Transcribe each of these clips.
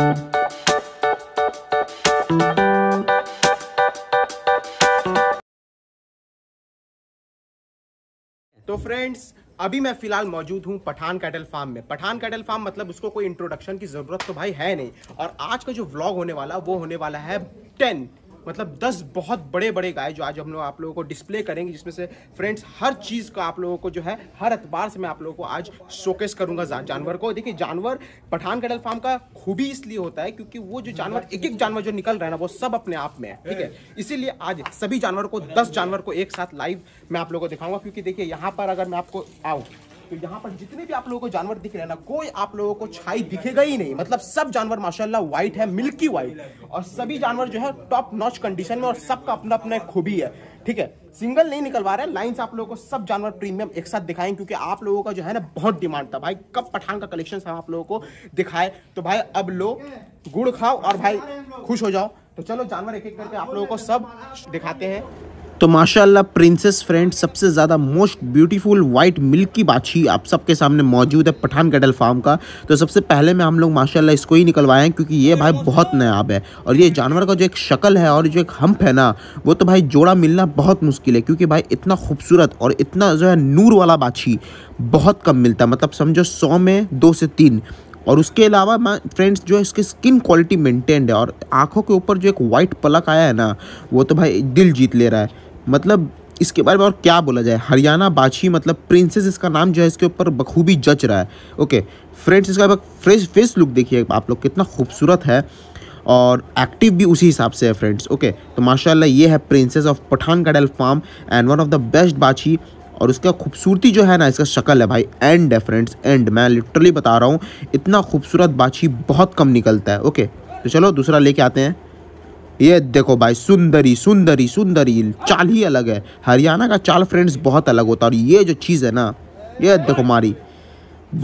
तो फ्रेंड्स अभी मैं फिलहाल मौजूद हूं पठान कैटल फार्म में पठान कैटल फार्म मतलब उसको कोई इंट्रोडक्शन की ज़रूरत तो भाई है नहीं और आज का जो व्लॉग होने वाला वो होने वाला है टेन मतलब दस बहुत बड़े बड़े गाय जो आज हम लोग आप लोगों को डिस्प्ले करेंगे जिसमें से फ्रेंड्स हर चीज़ का आप लोगों को जो है हर अखबार से मैं आप लोगों को आज शोकेस करूंगा जानवर को देखिए जानवर पठान कटल फार्म का खूबी इसलिए होता है क्योंकि वो जो जानवर हम्म। एक एक जानवर जो निकल रहा है ना वो सब अपने आप में है ठीक है हम्म। इसीलिए आज सभी जानवर को दस जानवर को एक साथ लाइव मैं आप लोगों को दिखाऊंगा क्योंकि देखिए यहाँ पर अगर मैं आपको आऊँ तो यहाँ पर जितने भी आप लोगों को जानवर दिख रहे हैं ना कोई आप लोगों को छाई दिखेगा ही नहीं मतलब सब जानवर माशाल्लाह व्हाइट है मिल्की व्हाइट और सभी जानवर जो है टॉप नॉच कंडीशन में और सबका अपना अपना खूबी है ठीक है सिंगल नहीं निकलवा रहे लाइन आप लोगों को सब जानवर प्रीमियम एक साथ दिखाएं क्योंकि आप लोगों का जो है ना बहुत डिमांड था भाई कब पठान का कलेक्शन हम आप लोगों को दिखाए तो भाई अब लो गुड़ खाओ और भाई खुश हो जाओ तो चलो जानवर एक एक करके आप लोगों को सब दिखाते हैं तो माशाल्लाह प्रिंसेस फ्रेंड सबसे ज़्यादा मोस्ट ब्यूटीफुल वाइट मिल्क की बाछी आप सबके सामने मौजूद है पठान कैटल फार्म का तो सबसे पहले में हम लोग माशाल्लाह इसको ही निकलवाए हैं क्योंकि ये भाई बहुत नयाब है और ये जानवर का जो एक शक्ल है और जो एक हम्प है ना वो तो भाई जोड़ा मिलना बहुत मुश्किल है क्योंकि भाई इतना खूबसूरत और इतना जो है नूर वाला बाछी बहुत कम मिलता है मतलब समझो सौ में दो से तीन और उसके अलावा मैं फ्रेंड्स जो है इसकी स्किन क्वालिटी मेंटेन्ड है और आंखों के ऊपर जो एक वाइट पलक आया है ना वो तो भाई दिल जीत ले रहा है मतलब इसके बारे में और क्या बोला जाए हरियाणा बाछी मतलब प्रिंसेस इसका नाम जो है इसके ऊपर बखूबी जच रहा है ओके फ्रेंड्स इसका फ्रेश फेस लुक देखिए आप लोग कितना खूबसूरत है और एक्टिव भी उसी हिसाब से है फ्रेंड्स ओके तो माशाल्लाह ये है प्रिंसेस ऑफ पठान का farm and one of the best बाछी और उसका खूबसूरती जो है ना इसका शक्ल है भाई एंड है फ्रेंड्स एंड मैं लिटरली बता रहा हूँ इतना खूबसूरत बाछी बहुत कम निकलता है ओके तो चलो दूसरा लेके आते हैं ये देखो भाई सुंदरी सुंदरी सुंदरी चाल ही अलग है हरियाणा का चाल फ्रेंड्स बहुत अलग होता है और ये जो चीज़ है ना ये देखो मारी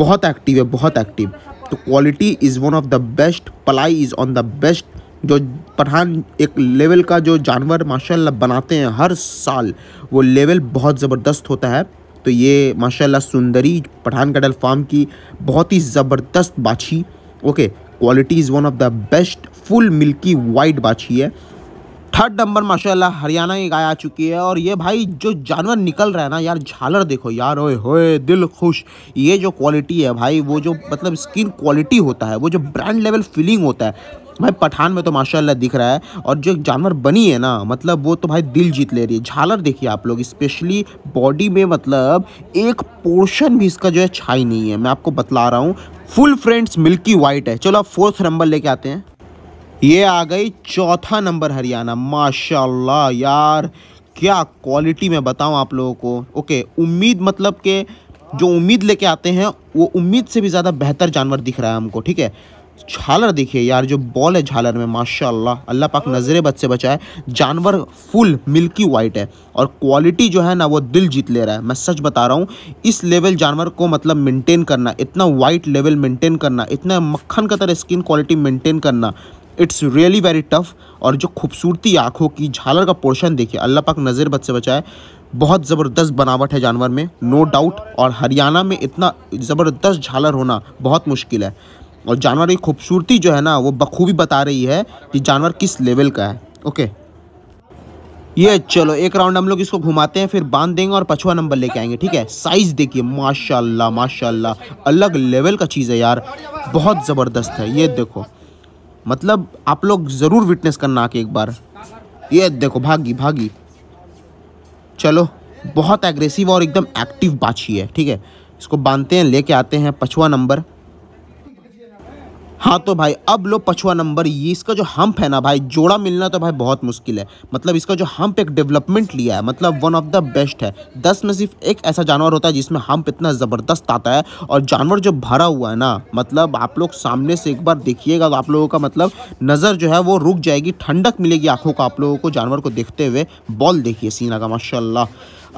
बहुत एक्टिव है बहुत एक्टिव तो quality is one of the best पलाई इज़ ऑन द बेस्ट जो पठान एक लेवल का जो जानवर माशाल्लाह बनाते हैं हर साल वो लेवल बहुत ज़बरदस्त होता है तो ये माशाल्लाह सुंदरी पठान कटल फार्म की बहुत ही ज़बरदस्त बाछी okay quality is one of the best full milky white बाछी है थर्ड नंबर माशाल्लाह हरियाणा की गाय आ चुकी है और ये भाई जो जानवर निकल रहा है ना यार झालर देखो यार ओए होए दिल खुश ये जो क्वालिटी है भाई वो जो मतलब स्किन क्वालिटी होता है वो जो ब्रांड लेवल फीलिंग होता है भाई पठान में तो माशाल्लाह दिख रहा है और जो जानवर बनी है ना मतलब वो तो भाई दिल जीत ले रही है झालर देखिए आप लोग स्पेशली बॉडी में मतलब एक पोर्शन भी इसका जो है छाई नहीं है मैं आपको बतला रहा हूँ फुल फ्रेंड्स मिल्की वाइट है चलो आप फोर्थ नंबर लेके आते हैं ये आ गई चौथा नंबर हरियाणा माशाल्लाह यार क्या क्वालिटी मैं बताऊं आप लोगों को ओके उम्मीद मतलब के जो उम्मीद लेके आते हैं वो उम्मीद से भी ज़्यादा बेहतर जानवर दिख रहा है हमको ठीक है झालर देखिए यार जो बॉल है झालर में माशाल्लाह अल्लाह पाक नजरे बद से बचाए जानवर फुल मिल्की वाइट है और क्वालिटी जो है ना वो दिल जीत ले रहा है मैं सच बता रहा हूँ इस लेवल जानवर को मतलब मेंटेन करना इतना वाइट लेवल मेंटेन करना इतना मक्खन का तरह स्किन क्वालिटी मेंटेन करना इट्स रियली वेरी टफ और जो खूबसूरती आँखों की झालर का पोर्शन देखिए अल्लाह पाक नज़र बद से बचाए बहुत ज़बरदस्त बनावट है जानवर में नो no डाउट और हरियाणा में इतना ज़बरदस्त झालर होना बहुत मुश्किल है और जानवर की खूबसूरती जो है ना वो बखूबी बता रही है कि जानवर किस लेवल का है ओके ये चलो एक राउंड हम लोग इसको घुमाते हैं फिर बांध देंगे और पछुआ नंबर लेके आएंगे ठीक है साइज़ देखिए माशाल्लाह माशाल्लाह अलग लेवल का चीज़ है यार बहुत ज़बरदस्त है ये देखो मतलब आप लोग ज़रूर विटनेस करना आके एक बार ये देखो भागी भागी चलो बहुत एग्रेसिव और एकदम एक्टिव बाछी है ठीक है इसको बांधते हैं लेके आते हैं पछवा नंबर हाँ तो भाई अब लो पछुआ नंबर ये इसका जो हम्प है ना भाई जोड़ा मिलना तो भाई बहुत मुश्किल है मतलब इसका जो हम्प एक डेवलपमेंट लिया है मतलब वन ऑफ द बेस्ट है दस में सिर्फ एक ऐसा जानवर होता है जिसमें हम्प इतना ज़बरदस्त आता है और जानवर जो भरा हुआ है ना मतलब आप लोग सामने से एक बार देखिएगा तो आप लोगों का मतलब नज़र जो है वो रुक जाएगी ठंडक मिलेगी आँखों को आप लोगों को जानवर को देखते हुए बॉल देखिए सीना का माशाला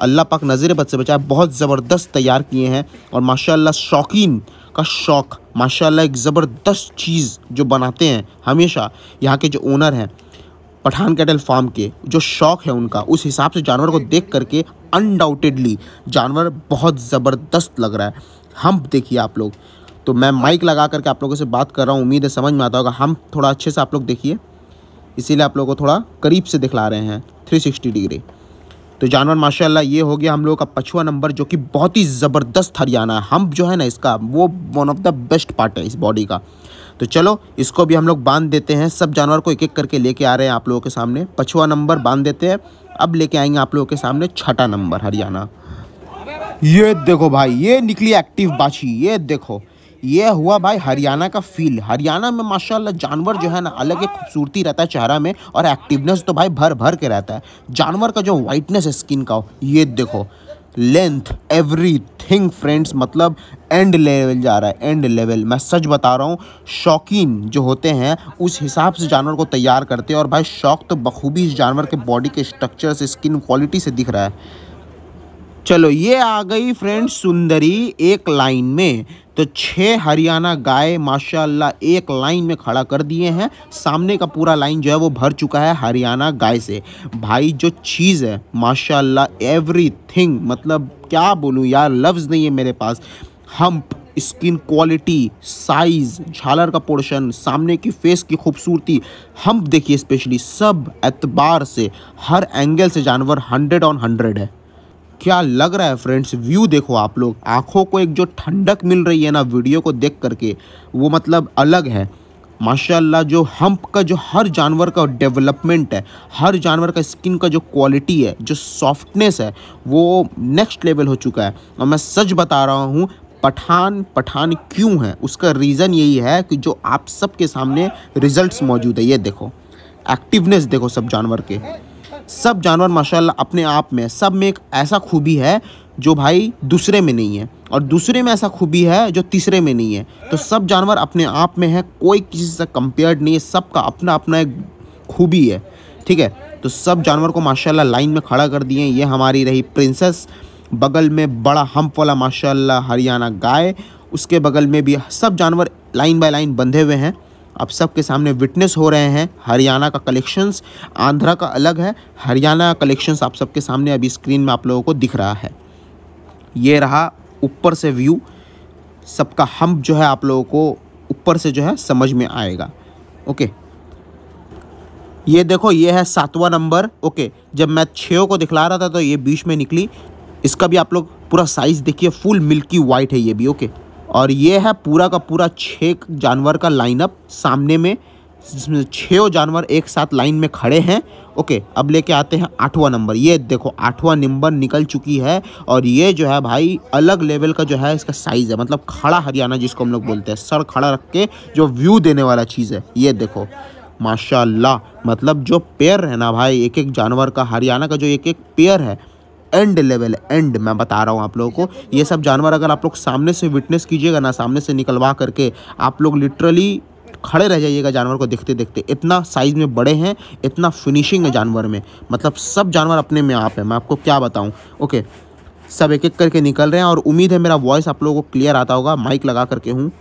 अल्लाह पाक नज़र बद से बचाए बहुत ज़बरदस्त तैयार किए हैं और माशाल्लाह शौकीन का शौक़ माशाल्लाह एक ज़बरदस्त चीज़ जो बनाते हैं हमेशा यहाँ के जो ओनर हैं पठान कैटल फार्म के जो शौक़ है उनका उस हिसाब से जानवर को देख करके अनडाउटेडली जानवर बहुत ज़बरदस्त लग रहा है हम देखिए आप लोग तो मैं माइक लगा करके आप लोगों से बात कर रहा हूँ उम्मीद है समझ में आता होगा हम थोड़ा अच्छे से आप लोग देखिए इसीलिए आप लोगों को थोड़ा करीब से दिखला रहे हैं 360 डिग्री तो जानवर माशाल्लाह ये हो गया हम लोगों का पछुआ नंबर जो कि बहुत ही ज़बरदस्त हरियाणा है हम जो है ना इसका वो one of the best part है इस बॉडी का तो चलो इसको भी हम लोग बांध देते हैं सब जानवर को एक एक करके लेके आ रहे हैं आप लोगों के सामने पछुआ नंबर बांध देते हैं अब लेके आएंगे आप लोगों के सामने छठा नंबर हरियाणा ये देखो भाई ये निकली एक्टिव बाछी ये देखो ये हुआ भाई हरियाणा का फील हरियाणा में माशाल्लाह जानवर जो है ना अलग ही खूबसूरती रहता है चेहरा में और एक्टिवनेस तो भाई भर भर के रहता है जानवर का जो वाइटनेस है स्किन का ये देखो लेंथ एवरी थिंग फ्रेंड्स मतलब एंड लेवल जा रहा है एंड लेवल मैं सच बता रहा हूँ शौकीन जो होते हैं उस हिसाब से जानवर को तैयार करते हैं और भाई शौक तो बखूबी इस जानवर के बॉडी के स्ट्रक्चर से स्किन क्वालिटी से दिख रहा है चलो ये आ गई फ्रेंड्स सुंदरी एक लाइन में तो छः हरियाणा गाय माशाल्लाह एक लाइन में खड़ा कर दिए हैं सामने का पूरा लाइन जो है वो भर चुका है हरियाणा गाय से भाई जो चीज़ है माशाल्लाह एवरीथिंग मतलब क्या बोलूँ यार लफ्ज़ नहीं है मेरे पास हम्प स्किन क्वालिटी साइज झालर का पोर्शन सामने की फेस की खूबसूरती हम देखिए स्पेशली सब एतबार से हर एंगल से जानवर हंड्रेड ऑन हंड्रेड है क्या लग रहा है फ्रेंड्स व्यू देखो आप लोग आँखों को एक जो ठंडक मिल रही है ना वीडियो को देख करके वो मतलब अलग है माशाल्लाह जो हम्प का जो हर जानवर का डेवलपमेंट है हर जानवर का स्किन का जो क्वालिटी है जो सॉफ्टनेस है वो नेक्स्ट लेवल हो चुका है और मैं सच बता रहा हूँ पठान पठान क्यों है उसका रीज़न यही है कि जो आप सबके सामने रिजल्ट्स मौजूद है ये देखो एक्टिवनेस देखो सब जानवर के सब जानवर माशाल्लाह अपने आप में सब में एक ऐसा खूबी है जो भाई दूसरे में नहीं है और दूसरे में ऐसा खूबी है जो तीसरे में नहीं है तो सब जानवर अपने आप में है कोई किसी से कंपेयर्ड नहीं है सबका अपना अपना एक खूबी है ठीक है तो सब जानवर को माशाला लाइन में खड़ा कर दिए ये हमारी रही प्रिंसेस बगल में बड़ा हम्प वाला माशाला हरियाणा गाय उसके बगल में भी सब जानवर लाइन बाय लाइन बंधे हुए हैं अब सबके सामने विटनेस हो रहे हैं हरियाणा का कलेक्शंस आंध्रा का अलग है हरियाणा कलेक्शंस आप सबके सामने अभी स्क्रीन में आप लोगों को दिख रहा है ये रहा ऊपर से व्यू सबका हम्प जो है आप लोगों को ऊपर से जो है समझ में आएगा ओके ये देखो ये है सातवां नंबर ओके जब मैं छो को दिखला रहा था तो ये बीच में निकली इसका भी आप लोग पूरा साइज़ देखिए फुल मिल्की वाइट है ये भी ओके और ये है पूरा का पूरा छः जानवर का लाइनअप सामने में जिसमें छो जानवर एक साथ लाइन में खड़े हैं ओके अब लेके आते हैं आठवां नंबर ये देखो आठवां नंबर निकल चुकी है और ये जो है भाई अलग लेवल का जो है इसका साइज़ है मतलब खड़ा हरियाणा जिसको हम लोग बोलते हैं सर खड़ा रख के जो व्यू देने वाला चीज़ है ये देखो माशाल्लाह मतलब जो पेयर है ना भाई एक एक जानवर का हरियाणा का जो एक एक पेयर है एंड लेवल एंड मैं बता रहा हूँ आप लोगों को ये सब जानवर अगर आप लोग सामने से विटनेस कीजिएगा ना सामने से निकलवा करके आप लोग लिटरली खड़े रह जाइएगा जानवर को देखते देखते इतना साइज में बड़े हैं इतना फिनिशिंग है जानवर में मतलब सब जानवर अपने में आप है मैं आपको क्या बताऊँ ओके सब एक एक करके निकल रहे हैं और उम्मीद है मेरा वॉइस आप लोगों को क्लियर आता होगा माइक लगा करके हूँ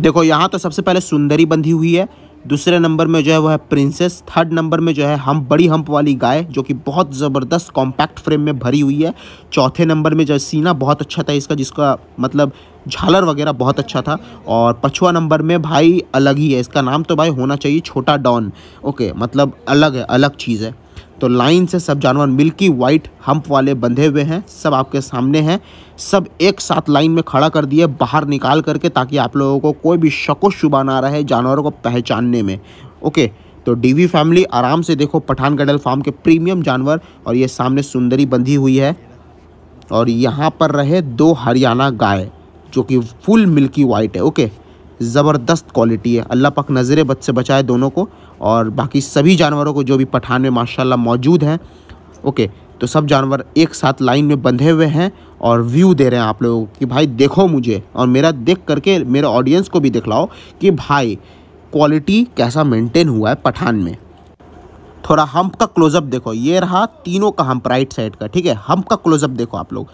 देखो यहाँ तो सबसे पहले सुंदरी बंधी हुई है दूसरे नंबर में जो है वह है प्रिंसेस थर्ड नंबर में जो है हम बड़ी हम्प वाली गाय जो कि बहुत ज़बरदस्त कॉम्पैक्ट फ्रेम में भरी हुई है चौथे नंबर में जो है सीना बहुत अच्छा था इसका जिसका मतलब झालर वगैरह बहुत अच्छा था और पछुआ नंबर में भाई अलग ही है इसका नाम तो भाई होना चाहिए छोटा डॉन ओके मतलब अलग है अलग चीज़ है तो लाइन से सब जानवर मिल्की वाइट हम्प वाले बंधे हुए हैं सब आपके सामने हैं सब एक साथ लाइन में खड़ा कर दिए बाहर निकाल करके ताकि आप लोगों को कोई भी शको शुबा ना रहे जानवरों को पहचानने में ओके तो डीवी फैमिली आराम से देखो पठान गडल फार्म के प्रीमियम जानवर और ये सामने सुंदरी बंधी हुई है और यहाँ पर रहे दो हरियाणा गाय जो कि फुल मिल्की वाइट है ओके ज़बरदस्त क्वालिटी है अल्लाह पाक नज़र बद से बचाए दोनों को और बाकी सभी जानवरों को जो भी पठान में माशाल्लाह मौजूद हैं ओके तो सब जानवर एक साथ लाइन में बंधे हुए हैं और व्यू दे रहे हैं आप लोगों को कि भाई देखो मुझे और मेरा देख करके मेरे ऑडियंस को भी दिखलाओ कि भाई क्वालिटी कैसा मेंटेन हुआ है पठान में थोड़ा हम्प का क्लोजअप देखो ये रहा तीनों का हम्प राइट साइड का ठीक है हम्प का क्लोजअप देखो आप लोग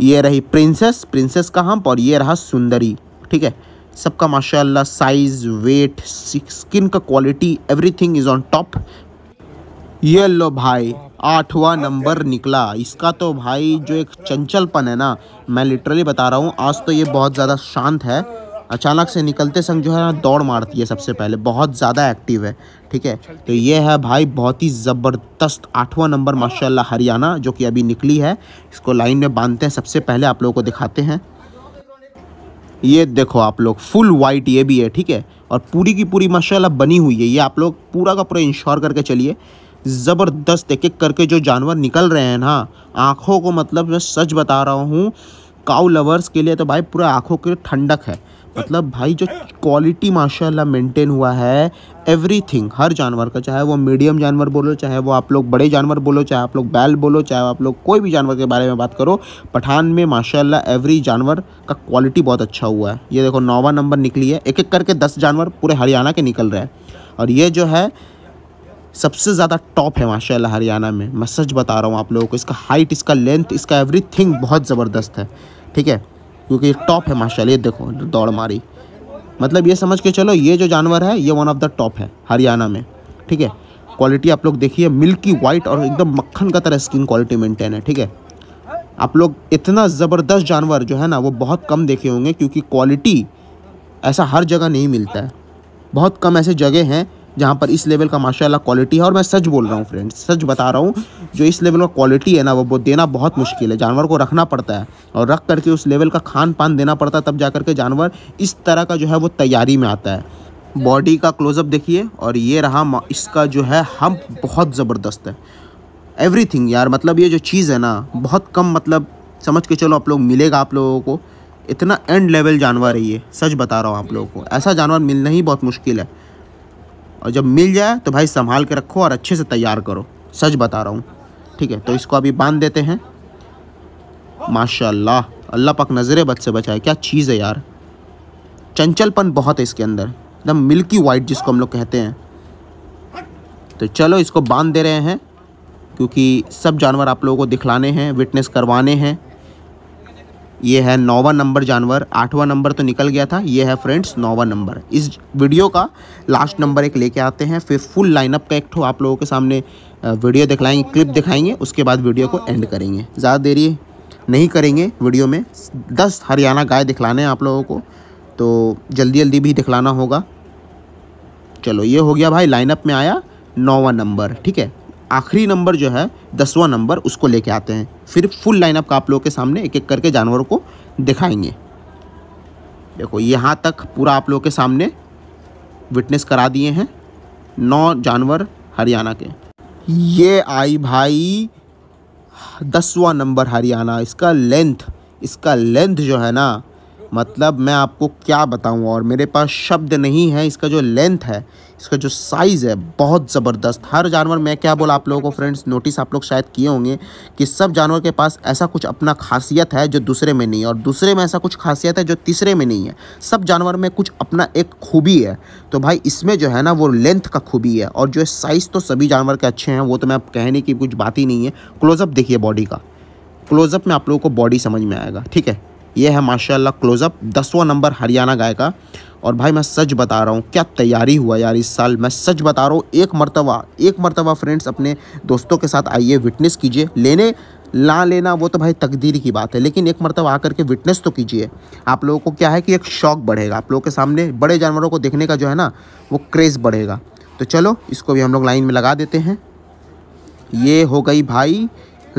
ये रही प्रिंसेस प्रिंसेस का हम्प और ये रहा सुंदरी ठीक है सबका माशाल्लाह साइज़ वेट स्किन का quality everything is on top ये लो भाई आठवां नंबर निकला इसका तो भाई जो एक चंचलपन है ना मैं लिटरली बता रहा हूँ आज तो ये बहुत ज़्यादा शांत है अचानक से निकलते संग जो है ना दौड़ मारती है सबसे पहले बहुत ज़्यादा एक्टिव है ठीक है तो ये है भाई बहुत ही ज़बरदस्त आठवां नंबर माशाल्लाह हरियाणा जो कि अभी निकली है इसको लाइन में बांधते हैं सबसे पहले आप लोगों को दिखाते हैं ये देखो आप लोग फुल वाइट ये भी है ठीक है और पूरी की पूरी माशाल्लाह बनी हुई है ये आप लोग पूरा का पूरा इंश्योर करके चलिए ज़बरदस्त एक एक करके जो जानवर निकल रहे हैं ना आँखों को मतलब मैं सच बता रहा हूँ काउ लवर्स के लिए तो भाई पूरा आँखों के ठंडक है मतलब भाई जो क्वालिटी माशाल्लाह मेंटेन हुआ है एवरीथिंग हर जानवर का चाहे वो मीडियम जानवर बोलो चाहे वो आप लोग बड़े जानवर बोलो चाहे आप लोग बैल बोलो चाहे आप लोग कोई भी जानवर के बारे में बात करो पठान में माशाल्लाह एवरी जानवर का क्वालिटी बहुत अच्छा हुआ है ये देखो नौवा नंबर निकली है एक एक करके दस जानवर पूरे हरियाणा के निकल रहे हैं और ये जो है सबसे ज़्यादा टॉप है माशाल्लाह हरियाणा में मैं सच बता रहा हूँ आप लोगों को इसका हाइट इसका लेंथ इसका एवरीथिंग बहुत ज़बरदस्त है ठीक है क्योंकि टॉप है माशाल्लाह ये देखो दौड़ मारी मतलब ये समझ के चलो ये जो जानवर है ये वन ऑफ द टॉप है हरियाणा में ठीक है क्वालिटी आप लोग देखिए मिल्की वाइट और एकदम मक्खन का तरह स्किन क्वालिटी मेंटेन है ठीक है आप लोग इतना ज़बरदस्त जानवर जो है ना वो बहुत कम देखे होंगे क्योंकि क्वालिटी ऐसा हर जगह नहीं मिलता है बहुत कम ऐसे जगह हैं जहाँ पर इस लेवल का माशाला क्वालिटी है और मैं सच बोल रहा हूँ फ्रेंड्स सच बता रहा हूँ जो इस लेवल का क्वालिटी है ना वो देना बहुत मुश्किल है जानवर को रखना पड़ता है और रख करके उस लेवल का खान पान देना पड़ता है तब जा के जानवर इस तरह का जो है वो तैयारी में आता है बॉडी का क्लोजअप देखिए और ये रहा इसका जो है हम बहुत ज़बरदस्त है एवरी यार मतलब ये जो चीज़ है ना बहुत कम मतलब समझ के चलो आप लोग मिलेगा आप लोगों को इतना एंड लेवल जानवर है ये सच बता रहा हूँ आप लोगों को ऐसा जानवर मिलना ही बहुत मुश्किल है और जब मिल जाए तो भाई संभाल के रखो और अच्छे से तैयार करो सच बता रहा हूँ ठीक है तो इसको अभी बांध देते हैं माशा अल्लाह पाक नज़र बद से बचाए क्या चीज़ है यार चंचलपन बहुत है इसके अंदर एकदम मिल्की वाइट जिसको हम लोग कहते हैं तो चलो इसको बांध दे रहे हैं क्योंकि सब जानवर आप लोगों को दिखलाने हैं विटनेस करवाने हैं ये है नौवा नंबर जानवर आठवां नंबर तो निकल गया था ये है फ्रेंड्स नौवा नंबर इस वीडियो का लास्ट नंबर एक लेके आते हैं फिर फुल लाइनअप का एक ठो आप लोगों के सामने वीडियो दिखलाएंगे क्लिप दिखाएंगे उसके बाद वीडियो को एंड करेंगे ज़्यादा देरी नहीं करेंगे वीडियो में दस हरियाणा गाय दिखलाने हैं आप लोगों को तो जल्दी जल्दी भी दिखलाना होगा चलो ये हो गया भाई लाइनअप में आया नौवा नंबर ठीक है आखिरी नंबर जो है दसवां नंबर उसको लेके आते हैं फिर फुल लाइनअप का आप लोगों के सामने एक एक करके जानवरों को दिखाएंगे देखो यहाँ तक पूरा आप लोगों के सामने विटनेस करा दिए हैं नौ जानवर हरियाणा के ये आई भाई दसवां नंबर हरियाणा इसका लेंथ इसका लेंथ जो है ना मतलब मैं आपको क्या बताऊं और मेरे पास शब्द नहीं है इसका जो लेंथ है इसका जो साइज़ है बहुत ज़बरदस्त हर जानवर मैं क्या बोला आप लोगों को फ्रेंड्स नोटिस आप लोग शायद किए होंगे कि सब जानवर के पास ऐसा कुछ अपना खासियत है जो दूसरे में नहीं है और दूसरे में ऐसा कुछ खासियत है जो तीसरे में नहीं है सब जानवर में कुछ अपना एक खूबी है तो भाई इसमें जो है ना वो लेंथ का खूबी है और जो साइज़ तो सभी जानवर के अच्छे हैं वो तो मैं कहने की कुछ बात ही नहीं है क्लोजअप देखिए बॉडी का क्लोजअप में आप लोगों को बॉडी समझ में आएगा ठीक है ये है माशाल्लाह क्लोज़अप दसवां नंबर हरियाणा गाय का और भाई मैं सच बता रहा हूँ क्या तैयारी हुआ यार इस साल मैं सच बता रहा हूँ एक मरतबा एक मरतबा फ्रेंड्स अपने दोस्तों के साथ आइए विटनेस कीजिए लेने ला लेना वो तो भाई तकदीर की बात है लेकिन एक मरतब आकर के विटनेस तो कीजिए आप लोगों को क्या है कि एक शौक बढ़ेगा आप लोगों के सामने बड़े जानवरों को देखने का जो है ना वो क्रेज़ बढ़ेगा तो चलो इसको भी हम लोग लाइन में लगा देते हैं ये हो गई भाई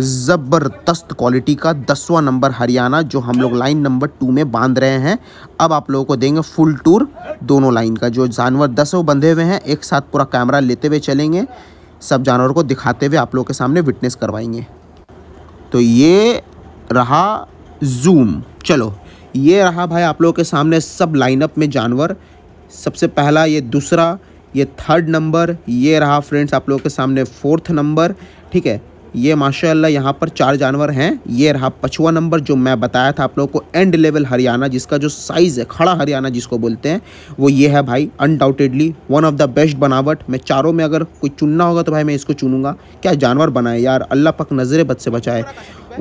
ज़बरदस्त क्वालिटी का दसवां नंबर हरियाणा जो हम लोग लाइन नंबर टू में बांध रहे हैं अब आप लोगों को देंगे फुल टूर दोनों लाइन का जो जानवर दस वो बंधे हुए हैं एक साथ पूरा कैमरा लेते हुए चलेंगे सब जानवर को दिखाते हुए आप लोगों के सामने विटनेस करवाएंगे तो ये रहा जूम चलो ये रहा भाई आप लोगों के सामने सब लाइनअप में जानवर सबसे पहला ये दूसरा ये थर्ड नंबर ये रहा फ्रेंड्स आप लोगों के सामने फोर्थ नंबर ठीक है ये माशाल्लाह यहाँ पर चार जानवर हैं ये रहा पछुआ नंबर जो मैं बताया था आप लोगों को एंड लेवल हरियाणा जिसका जो साइज़ है खड़ा हरियाणा जिसको बोलते हैं वो ये है भाई undoubtedly one of the best बनावट मैं चारों में अगर कोई चुनना होगा तो भाई मैं इसको चुनूंगा क्या जानवर बनाए यार अल्लाह पक नज़र बद से बचाए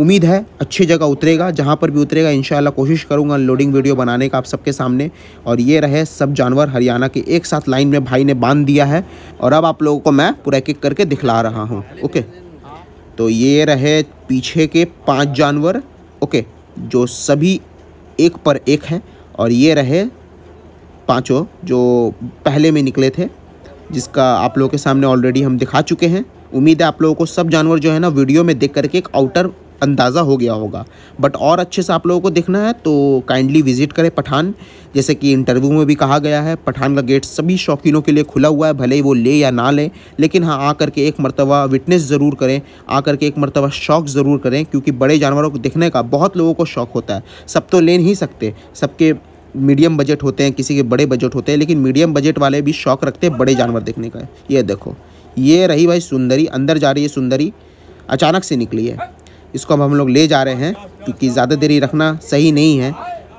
उम्मीद है अच्छी जगह उतरेगा जहाँ पर भी उतरेगा इन कोशिश करूँगा लोडिंग वीडियो बनाने का आप सबके सामने और ये रहे सब जानवर हरियाणा के एक साथ लाइन में भाई ने बांध दिया है और अब आप लोगों को मैं पूरा एक एक करके दिखला रहा हूँ ओके तो ये रहे पीछे के पांच जानवर ओके जो सभी एक पर एक हैं और ये रहे पांचों जो पहले में निकले थे जिसका आप लोगों के सामने ऑलरेडी हम दिखा चुके हैं उम्मीद है आप लोगों को सब जानवर जो है ना वीडियो में देख करके एक आउटर अंदाज़ा हो गया होगा बट और अच्छे से आप लोगों को देखना है तो काइंडली विजिट करें पठान जैसे कि इंटरव्यू में भी कहा गया है पठान का गेट सभी शौकीनों के लिए खुला हुआ है भले ही वो ले या ना लें लेकिन हाँ आ करके एक मरतबा विटनेस ज़रूर करें आ करके एक मरतबा शौक ज़रूर करें क्योंकि बड़े जानवरों को देखने का बहुत लोगों को शौक होता है सब तो ले नहीं सकते सबके मीडियम बजट होते हैं किसी के बड़े बजट होते हैं लेकिन मीडियम बजट वाले भी शौक रखते हैं बड़े जानवर देखने का ये देखो ये रही भाई सुंदरी अंदर जा रही है सुंदरी अचानक से निकली है इसको अब हम लोग ले जा रहे हैं क्योंकि ज़्यादा देरी रखना सही नहीं है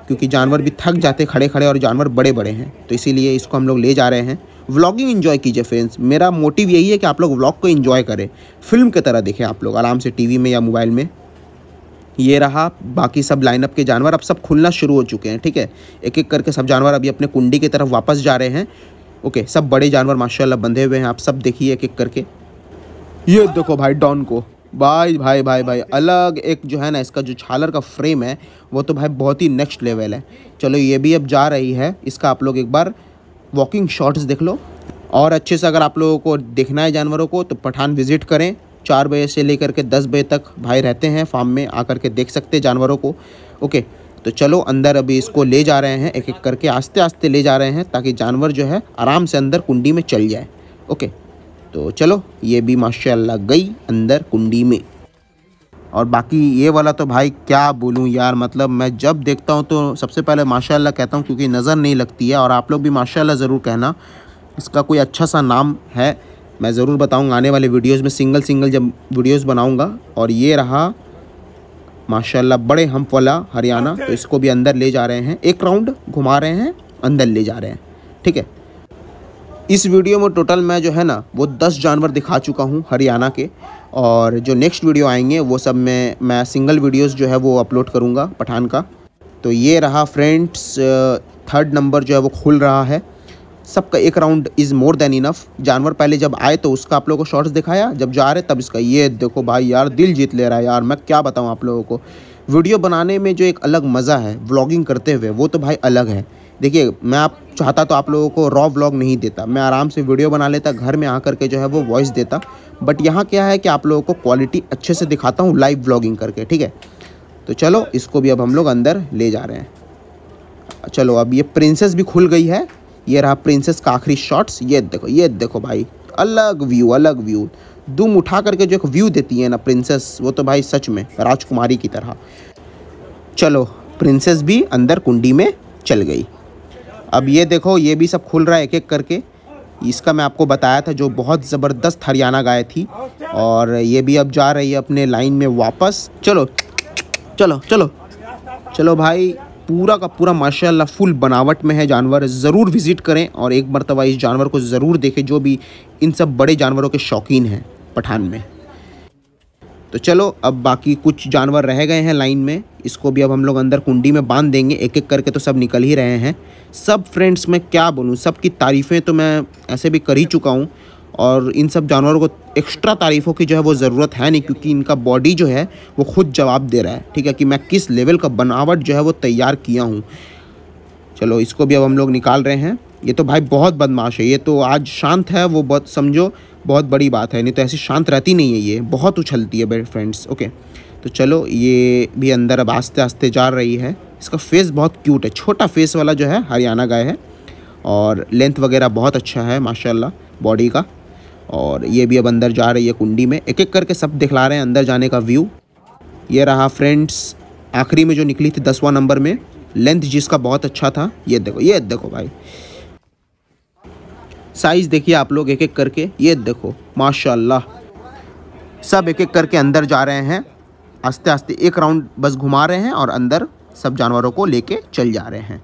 क्योंकि जानवर भी थक जाते खड़े खड़े और जानवर बड़े बड़े हैं तो इसीलिए इसको हम लोग ले जा रहे हैं व्लॉगिंग इन्जॉय कीजिए फ्रेंड्स मेरा मोटिव यही है कि आप लोग व्लॉग को इन्जॉय करें फिल्म की तरह देखें आप लोग आराम से टीवी में या मोबाइल में ये रहा बाकी सब लाइनअप के जानवर अब सब खुलना शुरू हो चुके हैं ठीक है एक एक करके सब जानवर अभी अपने कुंडी की तरफ वापस जा रहे हैं ओके सब बड़े जानवर माशाल्लाह बंधे हुए हैं आप सब देखिए एक एक करके ये देखो भाई डॉन को भाई भाई भाई भाई अलग एक जो है ना इसका जो छालर का फ्रेम है वो तो भाई बहुत ही नेक्स्ट लेवल है चलो ये भी अब जा रही है इसका आप लोग एक बार वॉकिंग शॉट्स देख लो और अच्छे से अगर आप लोगों को देखना है जानवरों को तो पठान विज़िट करें चार बजे से लेकर के दस बजे तक भाई रहते हैं फार्म में आकर के देख सकते हैं जानवरों को ओके तो चलो अंदर अभी इसको ले जा रहे हैं एक एक करके आस्ते आस्ते ले जा रहे हैं ताकि जानवर जो है आराम से अंदर कुंडी में चल जाए ओके तो चलो ये भी माशाल्लाह गई अंदर कुंडी में और बाकी ये वाला तो भाई क्या बोलूँ यार मतलब मैं जब देखता हूँ तो सबसे पहले माशाल्लाह कहता हूँ क्योंकि नज़र नहीं लगती है और आप लोग भी माशाल्लाह ज़रूर कहना इसका कोई अच्छा सा नाम है मैं ज़रूर बताऊँगा आने वाले वीडियोज़ में सिंगल सिंगल जब वीडियोज़ बनाऊँगा और ये रहा माशाल्लाह बड़े हम फला हरियाणा तो इसको भी अंदर ले जा रहे हैं एक राउंड घुमा रहे हैं अंदर ले जा रहे हैं ठीक है इस वीडियो में टोटल मैं जो है ना वो दस जानवर दिखा चुका हूँ हरियाणा के और जो नेक्स्ट वीडियो आएंगे वो सब में मैं सिंगल वीडियोस जो है वो अपलोड करूँगा पठान का तो ये रहा फ्रेंड्स थर्ड नंबर जो है वो खुल रहा है सबका एक round is more than enough जानवर पहले जब आए तो उसका आप लोगों को शॉर्ट्स दिखाया जब जा रहे तब इसका ये देखो भाई यार दिल जीत ले रहा है यार मैं क्या बताऊँ आप लोगों को वीडियो बनाने में जो एक अलग मज़ा है व्लॉगिंग करते हुए वो तो भाई अलग है देखिए मैं आप चाहता तो आप लोगों को रॉ व्लॉग नहीं देता मैं आराम से वीडियो बना लेता घर में आकर के जो है वो वॉइस देता बट यहाँ क्या है कि आप लोगों को क्वालिटी अच्छे से दिखाता हूँ लाइव व्लॉगिंग करके ठीक है तो चलो इसको भी अब हम लोग अंदर ले जा रहे हैं चलो अब ये प्रिंसेस भी खुल गई है ये रहा प्रिंसेस का आखिरी शॉट्स ये देखो ये देखो भाई अलग व्यू अलग व्यू दुम उठा करके जो एक व्यू देती है ना प्रिंसेस वो तो भाई सच में राजकुमारी की तरह चलो प्रिंसेस भी अंदर कुंडी में चल गई अब ये देखो ये भी सब खुल रहा है एक एक करके इसका मैं आपको बताया था जो बहुत ज़बरदस्त हरियाणा गाय थी और ये भी अब जा रही है अपने लाइन में वापस चलो चलो चलो चलो भाई पूरा का पूरा माशाल्लाह फुल बनावट में है जानवर ज़रूर विज़िट करें और एक मरतबा इस जानवर को ज़रूर देखें जो भी इन सब बड़े जानवरों के शौकीन हैं पठान में तो चलो अब बाकी कुछ जानवर रह गए हैं लाइन में इसको भी अब हम लोग अंदर कुंडी में बांध देंगे एक एक करके तो सब निकल ही रहे हैं सब फ्रेंड्स मैं क्या बोलूँ सब की तारीफ़ें तो मैं ऐसे भी कर ही चुका हूँ और इन सब जानवरों को एक्स्ट्रा तारीफ़ों की जो है वो ज़रूरत है नहीं क्योंकि इनका बॉडी जो है वो खुद जवाब दे रहा है ठीक है कि मैं किस लेवल का बनावट जो है वो तैयार किया हूँ चलो इसको भी अब हम लोग निकाल रहे हैं ये तो भाई बहुत बदमाश है ये तो आज शांत है वो बहुत समझो बहुत बड़ी बात है नहीं तो ऐसी शांत रहती नहीं है ये बहुत उछलती है बेड फ्रेंड्स ओके तो चलो ये भी अंदर अब आस्ते आस्ते जा रही है इसका फेस बहुत क्यूट है छोटा फेस वाला जो है हरियाणा गाय है और लेंथ वगैरह बहुत अच्छा है माशाल्लाह बॉडी का और ये भी अब अंदर जा रही है कुंडी में एक एक करके सब दिखला रहे हैं अंदर जाने का व्यू ये रहा फ्रेंड्स आखिरी में जो निकली थी दसवां नंबर में लेंथ जिसका बहुत अच्छा था ये देखो ये देखो भाई साइज़ देखिए आप लोग एक एक करके ये देखो माशाल्लाह सब एक एक करके अंदर जा रहे हैं आस्ते आस्ते एक राउंड बस घुमा रहे हैं और अंदर सब जानवरों को लेके चल जा रहे हैं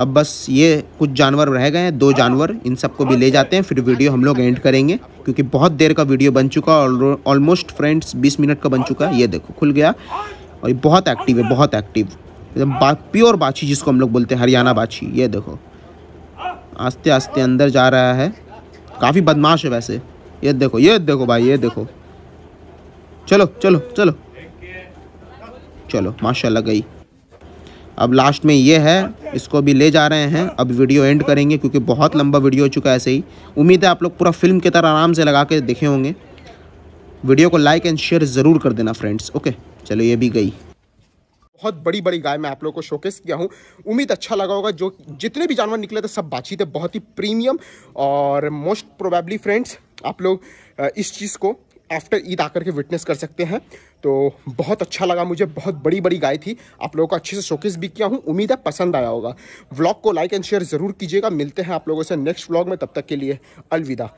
अब बस ये कुछ जानवर रह गए हैं दो जानवर इन सबको भी ले जाते हैं फिर वीडियो हम लोग एंड करेंगे क्योंकि बहुत देर का वीडियो बन चुका है ऑलमोस्ट फ्रेंड्स बीस मिनट का बन चुका है ये देखो खुल गया और ये बहुत एक्टिव है बहुत एक्टिव एकदम बा, प्योर बाछी जिसको हम लोग बोलते हैं हरियाणा बाछी ये देखो आस्ते आस्ते अंदर जा रहा है काफ़ी बदमाश है वैसे ये देखो ये देखो भाई ये देखो चलो चलो चलो चलो माशाल्लाह गई अब लास्ट में ये है इसको भी ले जा रहे हैं अब वीडियो एंड करेंगे क्योंकि बहुत लंबा वीडियो हो चुका है ऐसे ही उम्मीद है आप लोग पूरा फिल्म की तरह आराम से लगा के देखे होंगे वीडियो को लाइक एंड शेयर ज़रूर कर देना फ्रेंड्स ओके चलो ये भी गई बहुत बड़ी बड़ी गाय मैं आप लोगों को शोकेस किया हूँ उम्मीद अच्छा लगा होगा जो जितने भी जानवर निकले थे सब बातचीत थे बहुत ही प्रीमियम और मोस्ट प्रोबेबली फ्रेंड्स आप लोग इस चीज़ को आफ्टर ईद आकर के विटनेस कर सकते हैं तो बहुत अच्छा लगा मुझे बहुत बड़ी बड़ी गाय थी आप लोगों को अच्छे से शोकेस भी किया हूँ उम्मीद है पसंद आया होगा व्लॉग को लाइक एंड शेयर ज़रूर कीजिएगा मिलते हैं आप लोगों से नेक्स्ट व्लॉग में तब तक के लिए अलविदा